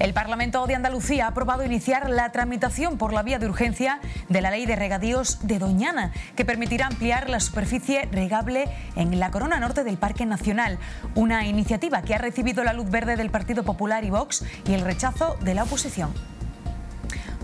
El Parlamento de Andalucía ha aprobado iniciar la tramitación por la vía de urgencia de la Ley de Regadíos de Doñana, que permitirá ampliar la superficie regable en la corona norte del Parque Nacional, una iniciativa que ha recibido la luz verde del Partido Popular y Vox y el rechazo de la oposición.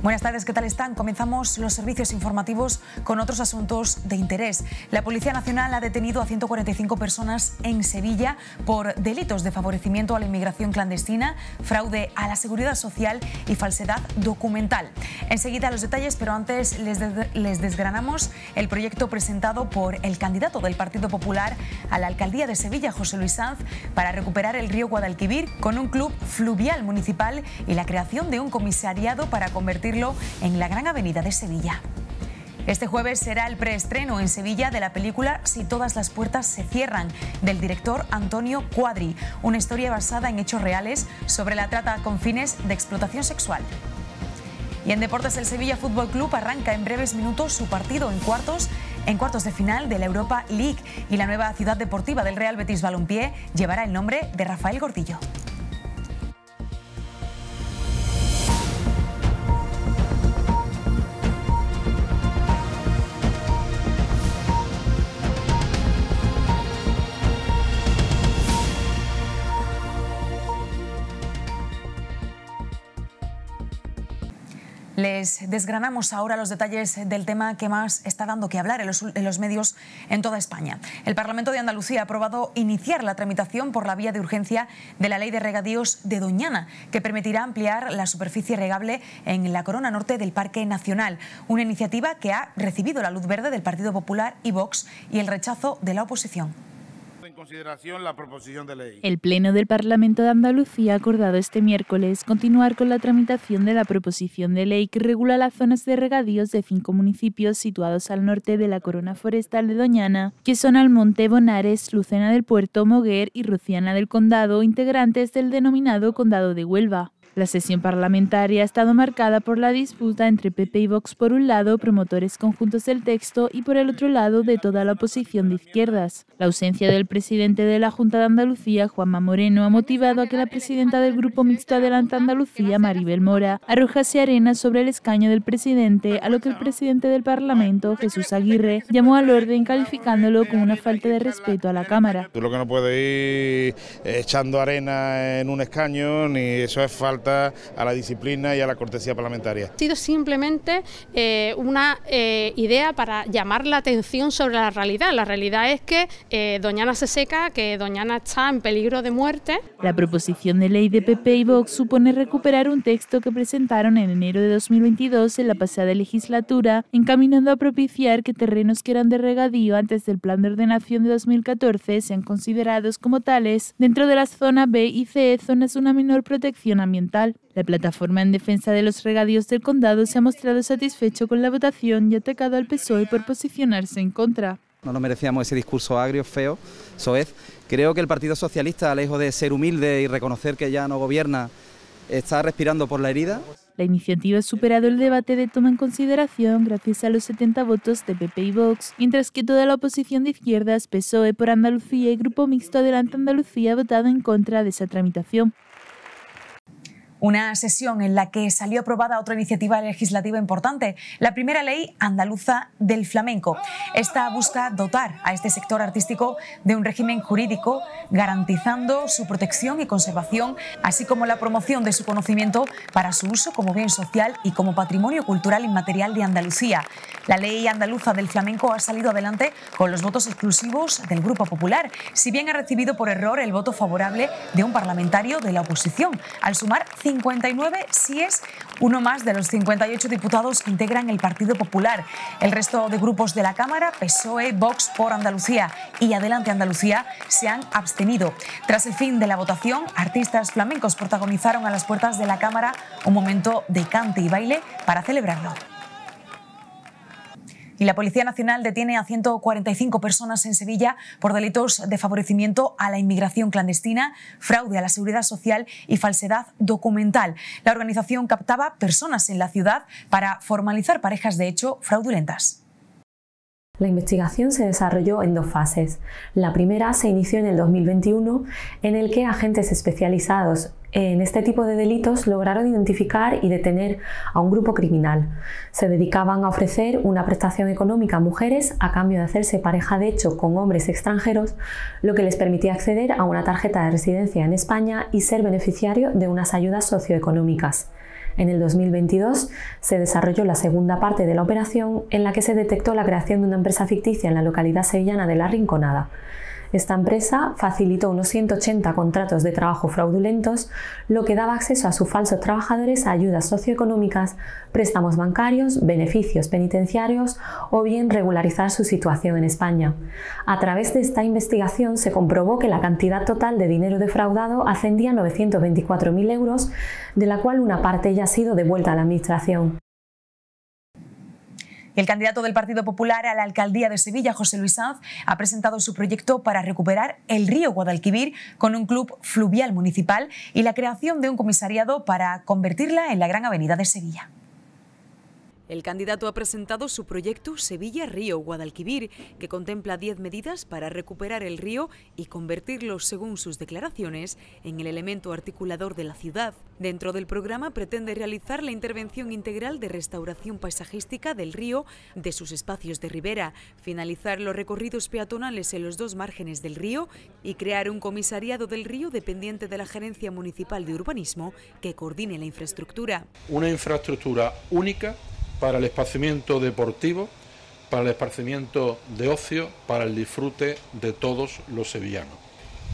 Buenas tardes, ¿qué tal están? Comenzamos los servicios informativos con otros asuntos de interés. La Policía Nacional ha detenido a 145 personas en Sevilla por delitos de favorecimiento a la inmigración clandestina, fraude a la seguridad social y falsedad documental. Enseguida los detalles, pero antes les, desgranamos el proyecto presentado por el candidato del Partido Popular a la alcaldía de Sevilla, José Luis Sanz, para recuperar el río Guadalquivir con un club fluvial municipal y la creación de un comisariado para convertir en la Gran Avenida de Sevilla. Este jueves será el preestreno en Sevilla de la película Si todas las puertas se cierran, del director Antonio Cuadri, una historia basada en hechos reales sobre la trata con fines de explotación sexual. Y en deportes el Sevilla Fútbol Club arranca en breves minutos su partido en cuartos en cuartos de final de la Europa League y la nueva ciudad deportiva del Real Betis Balompié llevará el nombre de Rafael Gordillo. Les desgranamos ahora los detalles del tema que más está dando que hablar en los, medios en toda España. El Parlamento de Andalucía ha aprobado iniciar la tramitación por la vía de urgencia de la Ley de Regadíos de Doñana, que permitirá ampliar la superficie regable en la corona norte del Parque Nacional, una iniciativa que ha recibido la luz verde del Partido Popular y Vox y el rechazo de la oposición. El Pleno del Parlamento de Andalucía ha acordado este miércoles continuar con la tramitación de la proposición de ley que regula las zonas de regadíos de cinco municipios situados al norte de la corona forestal de Doñana, que son Almonte, Bonares, Lucena del Puerto, Moguer y Ruciana del Condado, integrantes del denominado Condado de Huelva. La sesión parlamentaria ha estado marcada por la disputa entre PP y Vox por un lado, promotores conjuntos del texto, y por el otro lado, de toda la oposición de izquierdas. La ausencia del presidente de la Junta de Andalucía, Juanma Moreno, ha motivado a que la presidenta del Grupo Mixto Adelante Andalucía, Maribel Mora, arrojase arena sobre el escaño del presidente, a lo que el presidente del Parlamento, Jesús Aguirre, llamó al orden calificándolo como una falta de respeto a la Cámara. Tú lo que no puedes ir echando arena en un escaño, ni eso es falta a la disciplina y a la cortesía parlamentaria. Ha sido simplemente eh, una eh, idea para llamar la atención sobre la realidad. La realidad es que eh, Doñana se seca, que Doñana está en peligro de muerte. La proposición de ley de PP y Vox supone recuperar un texto que presentaron en enero de 2022 en la pasada legislatura, encaminando a propiciar que terrenos que eran de regadío antes del Plan de Ordenación de 2014 sean considerados como tales dentro de las zonas B y C, zonas de una menor protección ambiental. La plataforma en defensa de los regadíos del condado se ha mostrado satisfecho con la votación y ha atacado al PSOE por posicionarse en contra. No lo merecíamos ese discurso agrio, feo, soez. Creo que el Partido Socialista, lejos de ser humilde y reconocer que ya no gobierna, está respirando por la herida. La iniciativa ha superado el debate de toma en consideración gracias a los 70 votos de PP y Vox, mientras que toda la oposición de izquierdas, PSOE por Andalucía y Grupo Mixto Adelante Andalucía ha votado en contra de esa tramitación una sesión en la que salió aprobada otra iniciativa legislativa importante, la primera ley andaluza del flamenco. Esta busca dotar a este sector artístico de un régimen jurídico garantizando su protección y conservación, así como la promoción de su conocimiento para su uso como bien social y como patrimonio cultural inmaterial de Andalucía. La ley andaluza del flamenco ha salido adelante con los votos exclusivos del Grupo Popular, si bien ha recibido por error el voto favorable de un parlamentario de la oposición, al sumar 59 si es uno más de los 58 diputados que integran el Partido Popular. El resto de grupos de la Cámara, PSOE, Vox por Andalucía y Adelante Andalucía, se han abstenido. Tras el fin de la votación, artistas flamencos protagonizaron a las puertas de la Cámara un momento de cante y baile para celebrarlo. Y la Policía Nacional detiene a 145 personas en Sevilla por delitos de favorecimiento a la inmigración clandestina, fraude a la seguridad social y falsedad documental. La organización captaba personas en la ciudad para formalizar parejas de hecho fraudulentas. La investigación se desarrolló en dos fases. La primera se inició en el 2021, en el que agentes especializados en este tipo de delitos lograron identificar y detener a un grupo criminal. Se dedicaban a ofrecer una prestación económica a mujeres a cambio de hacerse pareja de hecho con hombres extranjeros, lo que les permitía acceder a una tarjeta de residencia en España y ser beneficiario de unas ayudas socioeconómicas. En el 2022 se desarrolló la segunda parte de la operación en la que se detectó la creación de una empresa ficticia en la localidad sevillana de La Rinconada. Esta empresa facilitó unos 180 contratos de trabajo fraudulentos, lo que daba acceso a sus falsos trabajadores a ayudas socioeconómicas, préstamos bancarios, beneficios penitenciarios o bien regularizar su situación en España. A través de esta investigación se comprobó que la cantidad total de dinero defraudado ascendía a 924.000 euros, de la cual una parte ya ha sido devuelta a la Administración. El candidato del Partido Popular a la alcaldía de Sevilla, José Luis Sanz, ha presentado su proyecto para recuperar el río Guadalquivir con un club fluvial municipal y la creación de un comisariado para convertirla en la gran avenida de Sevilla. El candidato ha presentado su proyecto Sevilla Río Guadalquivir, que contempla 10 medidas para recuperar el río y convertirlo, según sus declaraciones, en el elemento articulador de la ciudad. Dentro del programa pretende realizar la intervención integral de restauración paisajística del río, de sus espacios de ribera, finalizar los recorridos peatonales en los dos márgenes del río y crear un comisariado del río dependiente de la Gerencia Municipal de Urbanismo que coordine la infraestructura. Una infraestructura única para el esparcimiento deportivo, para el esparcimiento de ocio, para el disfrute de todos los sevillanos.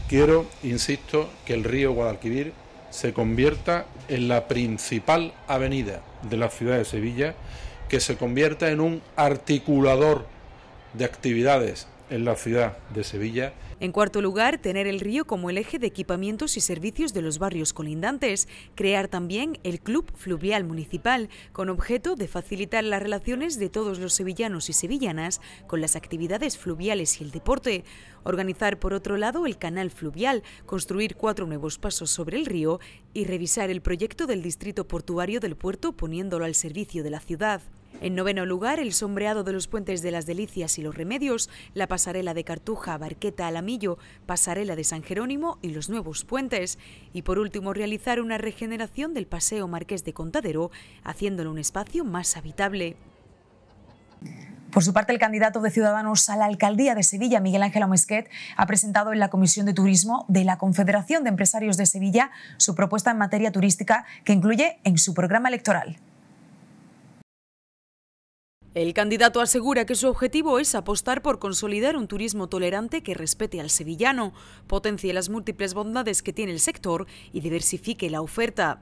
Quiero, insisto, que el río Guadalquivir se convierta en la principal avenida de la ciudad de Sevilla, que se convierta en un articulador de actividades en la ciudad de Sevilla. En cuarto lugar, tener el río como el eje de equipamientos y servicios de los barrios colindantes, crear también el Club Fluvial Municipal, con objeto de facilitar las relaciones de todos los sevillanos y sevillanas con las actividades fluviales y el deporte, organizar por otro lado el canal fluvial, construir cuatro nuevos pasos sobre el río y revisar el proyecto del distrito portuario del puerto poniéndolo al servicio de la ciudad. En noveno lugar, el sombreado de los puentes de las Delicias y los Remedios, la pasarela de Cartuja, Barqueta, Alamillo, pasarela de San Jerónimo y los nuevos puentes. Y por último, realizar una regeneración del Paseo Marqués de Contadero, haciéndolo un espacio más habitable. Por su parte, el candidato de Ciudadanos a la alcaldía de Sevilla, Miguel Ángel Omesquet, ha presentado en la Comisión de Turismo de la Confederación de Empresarios de Sevilla su propuesta en materia turística que incluye en su programa electoral. El candidato asegura que su objetivo es apostar por consolidar un turismo tolerante que respete al sevillano, potencie las múltiples bondades que tiene el sector y diversifique la oferta.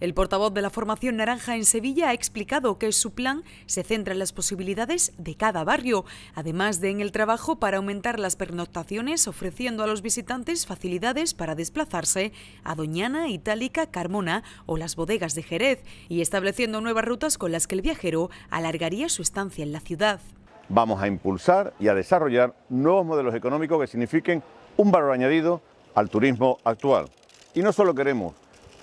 El portavoz de la formación naranja en Sevilla ha explicado que su plan se centra en las posibilidades de cada barrio, además de en el trabajo para aumentar las pernoctaciones, ofreciendo a los visitantes facilidades para desplazarse a Doñana, Itálica, Carmona o las bodegas de Jerez, y estableciendo nuevas rutas con las que el viajero alargaría su estancia en la ciudad. Vamos a impulsar y a desarrollar nuevos modelos económicos que signifiquen un valor añadido al turismo actual. Y no solo queremos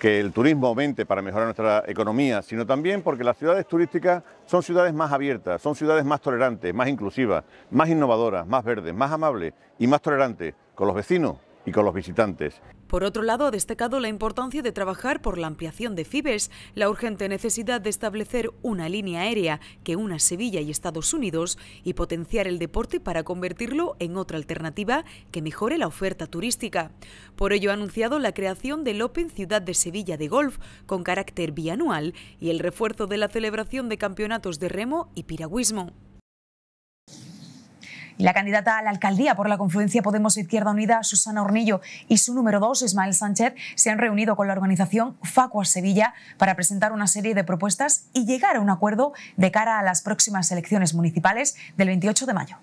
que el turismo aumente para mejorar nuestra economía, sino también porque las ciudades turísticas son ciudades más abiertas, son ciudades más tolerantes, más inclusivas, más innovadoras, más verdes, más amables y más tolerantes con los vecinos, con los visitantes. Por otro lado, ha destacado la importancia de trabajar por la ampliación de FIBES, la urgente necesidad de establecer una línea aérea que una Sevilla y Estados Unidos y potenciar el deporte para convertirlo en otra alternativa que mejore la oferta turística. Por ello ha anunciado la creación del Open Ciudad de Sevilla de Golf con carácter bianual y el refuerzo de la celebración de campeonatos de remo y piragüismo la candidata a la alcaldía por la confluencia Podemos e Izquierda Unida, Susana Hornillo, y su número dos, Ismael Sánchez, se han reunido con la organización Facua Sevilla para presentar una serie de propuestas y llegar a un acuerdo de cara a las próximas elecciones municipales del 28 de mayo.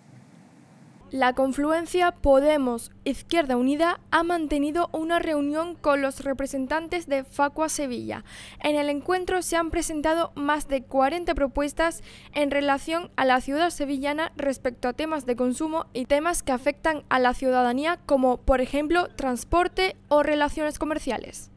La confluencia Podemos-Izquierda Unida ha mantenido una reunión con los representantes de Facua Sevilla. En el encuentro se han presentado más de 40 propuestas en relación a la ciudad sevillana respecto a temas de consumo y temas que afectan a la ciudadanía como por ejemplo transporte o relaciones comerciales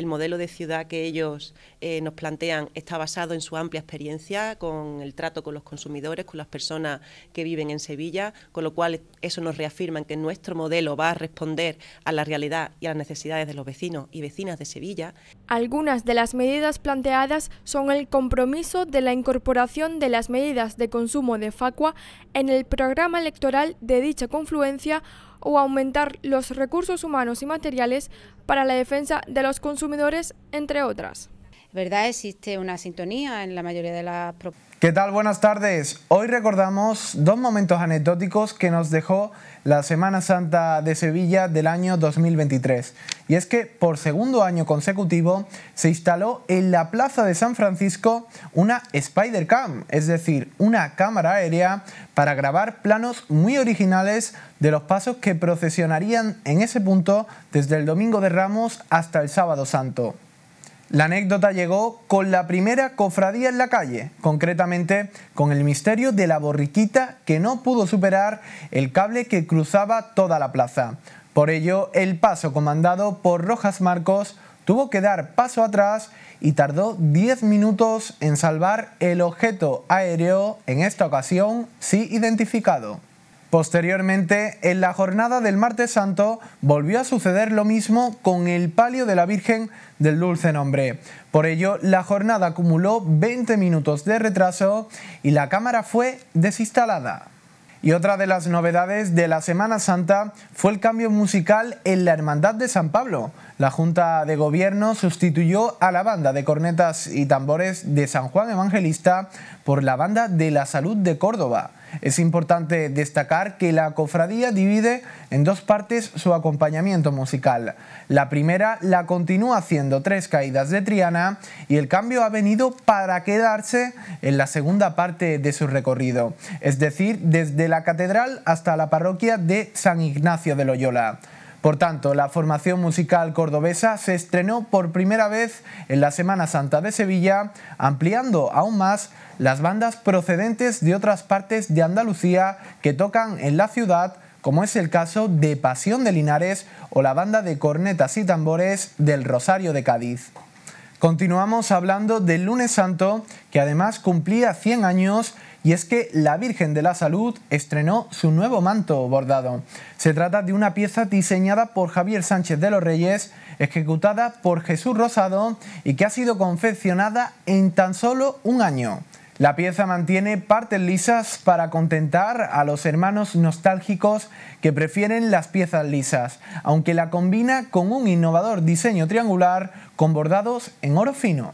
el modelo de ciudad que ellos eh, nos plantean está basado en su amplia experiencia con el trato con los consumidores, con las personas que viven en Sevilla, con lo cual eso nos reafirma en que nuestro modelo va a responder a la realidad y a las necesidades de los vecinos y vecinas de Sevilla. Algunas de las medidas planteadas son el compromiso de la incorporación de las medidas de consumo de facua en el programa electoral de dicha confluencia o aumentar los recursos humanos y materiales para la defensa de los consumidores, entre otras. ¿Verdad? Existe una sintonía en la mayoría de las propuestas ¿Qué tal? Buenas tardes. Hoy recordamos dos momentos anecdóticos que nos dejó la Semana Santa de Sevilla del año 2023. Y es que por segundo año consecutivo se instaló en la Plaza de San Francisco una Spider-Cam, es decir, una cámara aérea para grabar planos muy originales de los pasos que procesionarían en ese punto desde el Domingo de Ramos hasta el Sábado Santo. La anécdota llegó con la primera cofradía en la calle, concretamente con el misterio de la borriquita que no pudo superar el cable que cruzaba toda la plaza. Por ello, el paso comandado por Rojas Marcos tuvo que dar paso atrás y tardó 10 minutos en salvar el objeto aéreo, en esta ocasión sí identificado. Posteriormente, en la jornada del martes santo, volvió a suceder lo mismo con el palio de la Virgen del Dulce Nombre. Por ello, la jornada acumuló 20 minutos de retraso y la cámara fue desinstalada. Y otra de las novedades de la Semana Santa fue el cambio musical en la Hermandad de San Pablo la Junta de Gobierno sustituyó a la banda de cornetas y tambores de San Juan Evangelista por la banda de la salud de Córdoba. Es importante destacar que la cofradía divide en dos partes su acompañamiento musical. La primera la continúa haciendo tres caídas de Triana y el cambio ha venido para quedarse en la segunda parte de su recorrido, es decir, desde la catedral hasta la parroquia de San Ignacio de Loyola. Por tanto, la formación musical cordobesa se estrenó por primera vez en la Semana Santa de Sevilla, ampliando aún más las bandas procedentes de otras partes de Andalucía que tocan en la ciudad, como es el caso de Pasión de Linares o la banda de cornetas y tambores del Rosario de Cádiz. Continuamos hablando del lunes santo, que además cumplía 100 años y es que la Virgen de la Salud estrenó su nuevo manto bordado. Se trata de una pieza diseñada por Javier Sánchez de los Reyes, ejecutada por Jesús Rosado y que ha sido confeccionada en tan solo un año. La pieza mantiene partes lisas para contentar a los hermanos nostálgicos que prefieren las piezas lisas, aunque la combina con un innovador diseño triangular con bordados en oro fino.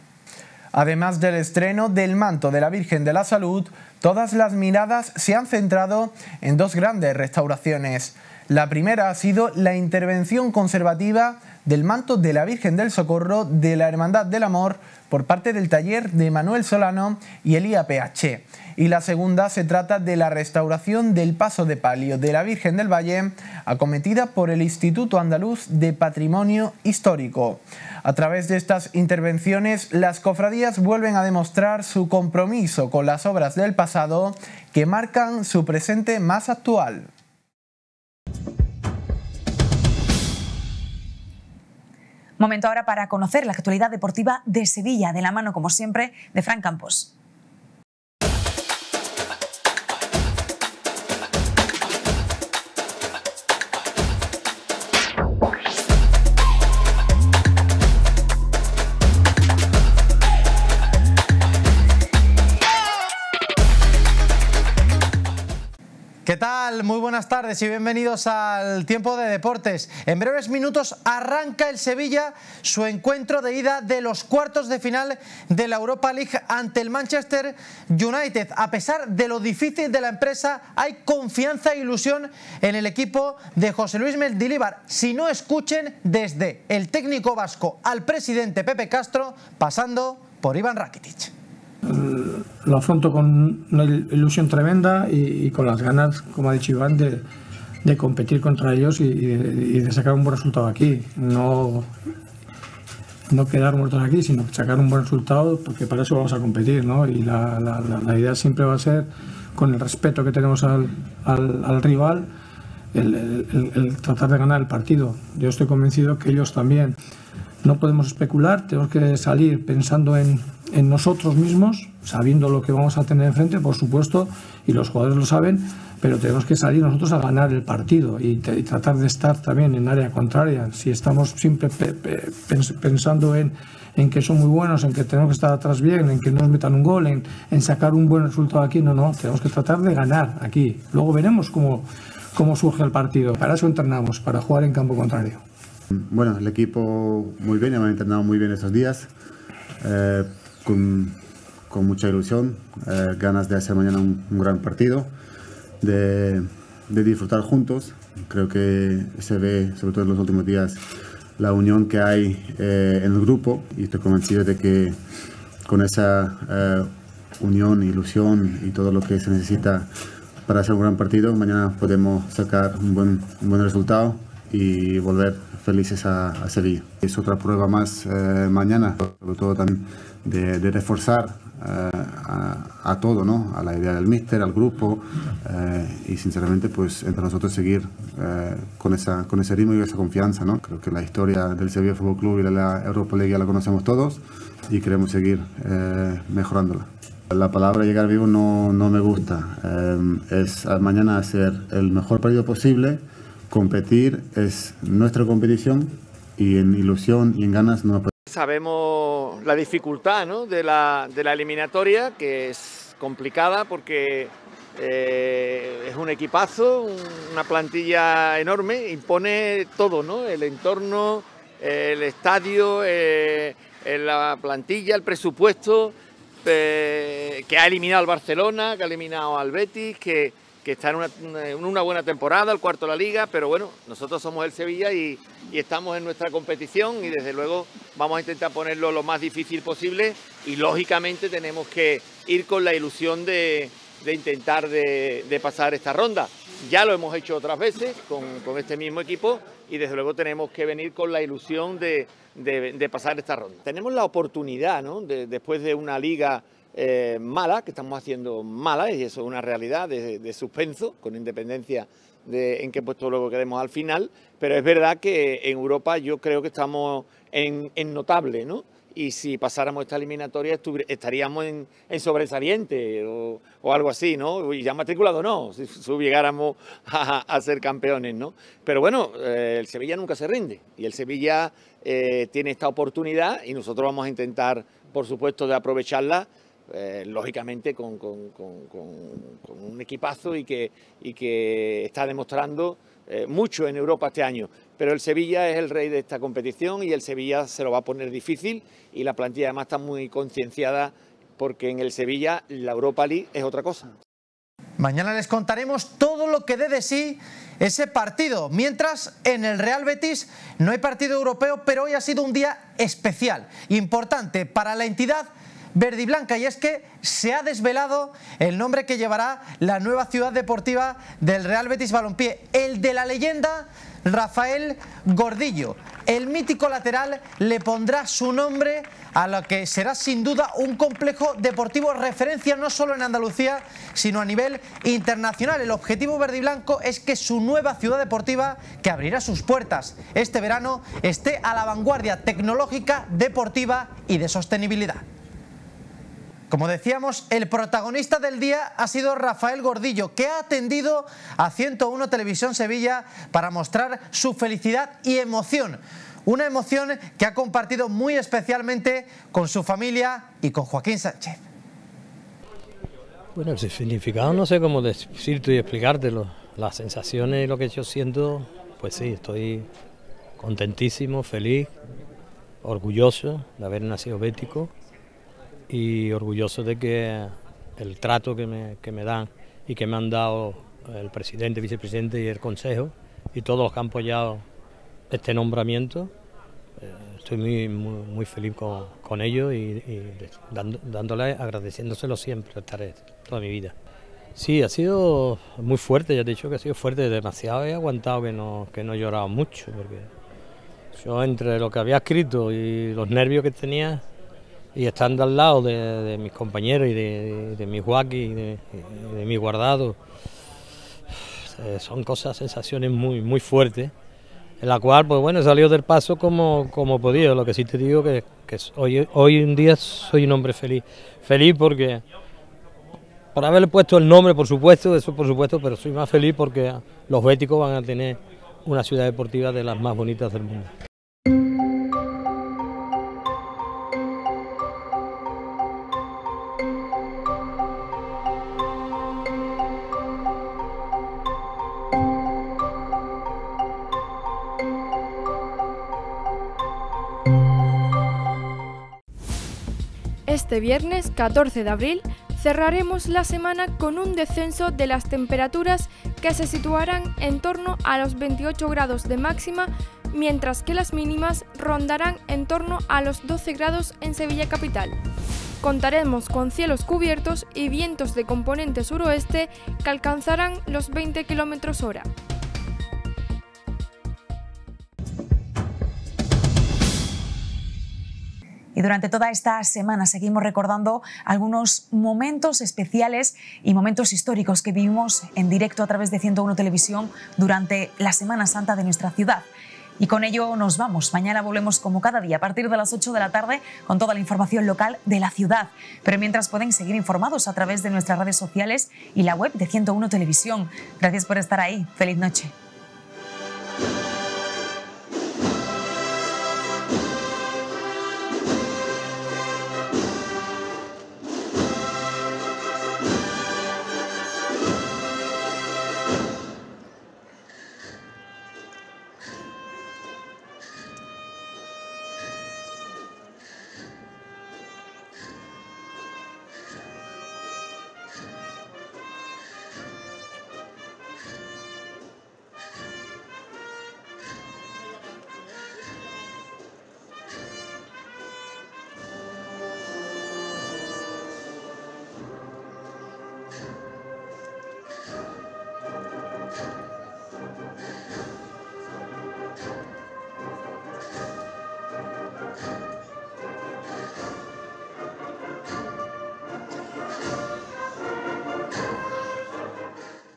Además del estreno del manto de la Virgen de la Salud, todas las miradas se han centrado en dos grandes restauraciones. La primera ha sido la intervención conservativa del manto de la Virgen del Socorro de la Hermandad del Amor por parte del taller de Manuel Solano y el PH. Y la segunda se trata de la restauración del paso de palio de la Virgen del Valle, acometida por el Instituto Andaluz de Patrimonio Histórico. A través de estas intervenciones, las cofradías vuelven a demostrar su compromiso con las obras del pasado que marcan su presente más actual. Momento ahora para conocer la actualidad deportiva de Sevilla, de la mano, como siempre, de Fran Campos. ¿Qué tal? Muy buenas tardes y bienvenidos al Tiempo de Deportes. En breves minutos arranca el Sevilla su encuentro de ida de los cuartos de final de la Europa League ante el Manchester United. A pesar de lo difícil de la empresa, hay confianza e ilusión en el equipo de José Luis Mendilibar. Si no escuchen desde el técnico vasco al presidente Pepe Castro, pasando por Iván Rakitic lo afronto con una ilusión tremenda y, con las ganas, como ha dicho Iván, de, competir contra ellos y, de, sacar un buen resultado aquí. No, no quedar muertos aquí, sino sacar un buen resultado, porque para eso vamos a competir, Y la, idea siempre va a ser, con el respeto que tenemos al, rival, el tratar de ganar el partido. Yo estoy convencido que ellos también. No podemos especular, tenemos que salir pensando en, nosotros mismos, sabiendo lo que vamos a tener enfrente, por supuesto, y los jugadores lo saben, pero tenemos que salir nosotros a ganar el partido y, tratar de estar también en área contraria. Si estamos siempre pensando en, en, que son muy buenos, en que tenemos que estar atrás bien, en que no nos metan un gol, en, en sacar un buen resultado aquí, no, no, tenemos que tratar de ganar aquí. Luego veremos cómo, cómo surge el partido. Para eso entrenamos, para jugar en campo contrario. Bueno, el equipo muy bien, hemos entrenado muy bien estos días, eh, con, mucha ilusión, eh, ganas de hacer mañana un, gran partido, de, disfrutar juntos. Creo que se ve, sobre todo en los últimos días, la unión que hay eh, en el grupo y estoy convencido de que con esa unión, ilusión y todo lo que se necesita para hacer un gran partido, mañana podemos sacar un buen resultado y volver felices a, Sevilla. Es otra prueba más eh, mañana, sobre todo también de, reforzar eh, a, todo, ¿no? a la idea del míster, al grupo eh, y sinceramente pues entre nosotros seguir con, esa, con ese ritmo y esa confianza. ¿no? Creo que la historia del Sevilla Fútbol Club y de la Europa League ya la conocemos todos y queremos seguir mejorándola. La palabra llegar vivo no, no me gusta. es mañana hacer el mejor partido posible competir es nuestra competición y en ilusión y en ganas no Sabemos la dificultad ¿no? de, la, de, la, eliminatoria, que es complicada porque eh, es un equipazo, una plantilla enorme, impone todo, ¿no? el entorno, el estadio, eh, la plantilla, el presupuesto, eh, que ha eliminado al Barcelona, que ha eliminado al Betis, que, que está en una, buena temporada, el cuarto de la liga, pero bueno, nosotros somos el Sevilla y, estamos en nuestra competición y desde luego vamos a intentar ponerlo lo más difícil posible y lógicamente tenemos que ir con la ilusión de, intentar de, pasar esta ronda. Ya lo hemos hecho otras veces con, este mismo equipo y desde luego tenemos que venir con la ilusión de, de pasar esta ronda. Tenemos la oportunidad, ¿no? después de una liga eh, mala, que estamos haciendo mala, y eso es una realidad de, suspenso, con independencia de en qué puesto luego queremos al final, pero es verdad que en Europa yo creo que estamos en, notable, ¿no? Y si pasáramos esta eliminatoria estaríamos en, sobresaliente o, algo así, ¿no? Y ya matriculado no, si, llegáramos a, ser campeones, ¿no? Pero bueno, eh, el Sevilla nunca se rinde y el Sevilla eh, tiene esta oportunidad y nosotros vamos a intentar, por supuesto, de aprovecharla eh, lógicamente con, un equipazo y que, está demostrando eh, mucho en Europa este año. Pero el Sevilla es el rey de esta competición y el Sevilla se lo va a poner difícil y la plantilla además está muy concienciada porque en el Sevilla la Europa League es otra cosa. Mañana les contaremos todo lo que dé de sí ese partido. Mientras, en el Real Betis no hay partido europeo, pero hoy ha sido un día especial, importante para la entidad Verdiblanca y blanca y es que se ha desvelado el nombre que llevará la nueva ciudad deportiva del Real Betis Balompié, el de la leyenda Rafael Gordillo. El mítico lateral le pondrá su nombre a lo que será sin duda un complejo deportivo referencia no solo en Andalucía, sino a nivel internacional. El objetivo verde y blanco es que su nueva ciudad deportiva, que abrirá sus puertas este verano, esté a la vanguardia tecnológica, deportiva y de sostenibilidad. Como decíamos, el protagonista del día ha sido Rafael Gordillo, que ha atendido a 101 Televisión Sevilla para mostrar su felicidad y emoción. Una emoción que ha compartido muy especialmente con su familia y con Joaquín Sánchez. Bueno, el significado no sé cómo decirte y explicártelo. Las sensaciones y lo que yo siento, pues sí, estoy contentísimo, feliz, orgulloso de haber nacido bético y orgulloso de que el trato que me, dan y que me han dado el presidente, vicepresidente y el consejo y todos los que han apoyado este nombramiento. Eh, estoy muy, muy, feliz con, con ellos y, dándole, agradeciéndoselo siempre, estaré toda mi vida. Sí, ha sido muy fuerte, ya te he dicho que ha sido fuerte, demasiado he aguantado que no, que no he llorado mucho, porque yo entre lo que había escrito y los nervios que tenía, y estando al lado de, mis compañeros y de, mis Joaquín y de, mi mis guardados, eh, son cosas, sensaciones muy, muy fuertes, en la cual, pues bueno, salió del paso como, como podía. Lo que sí te digo que, que hoy, hoy en día soy un hombre feliz. Feliz porque, por haberle puesto el nombre, por supuesto, eso por supuesto, pero soy más feliz porque los béticos van a tener una ciudad deportiva de las más bonitas del mundo. Este viernes 14 de abril cerraremos la semana con un descenso de las temperaturas que se situarán en torno a los 28 grados de máxima, mientras que las mínimas rondarán en torno a los 12 grados en Sevilla Capital. Contaremos con cielos cubiertos y vientos de componente suroeste que alcanzarán los 20 km hora. Y durante toda esta semana seguimos recordando algunos momentos especiales y momentos históricos que vivimos en directo a través de 101 Televisión durante la Semana Santa de nuestra ciudad. Y con ello nos vamos. Mañana volvemos como cada día a partir de las 8 de la tarde con toda la información local de la ciudad. Pero mientras pueden seguir informados a través de nuestras redes sociales y la web de 101 Televisión. Gracias por estar ahí. Feliz noche.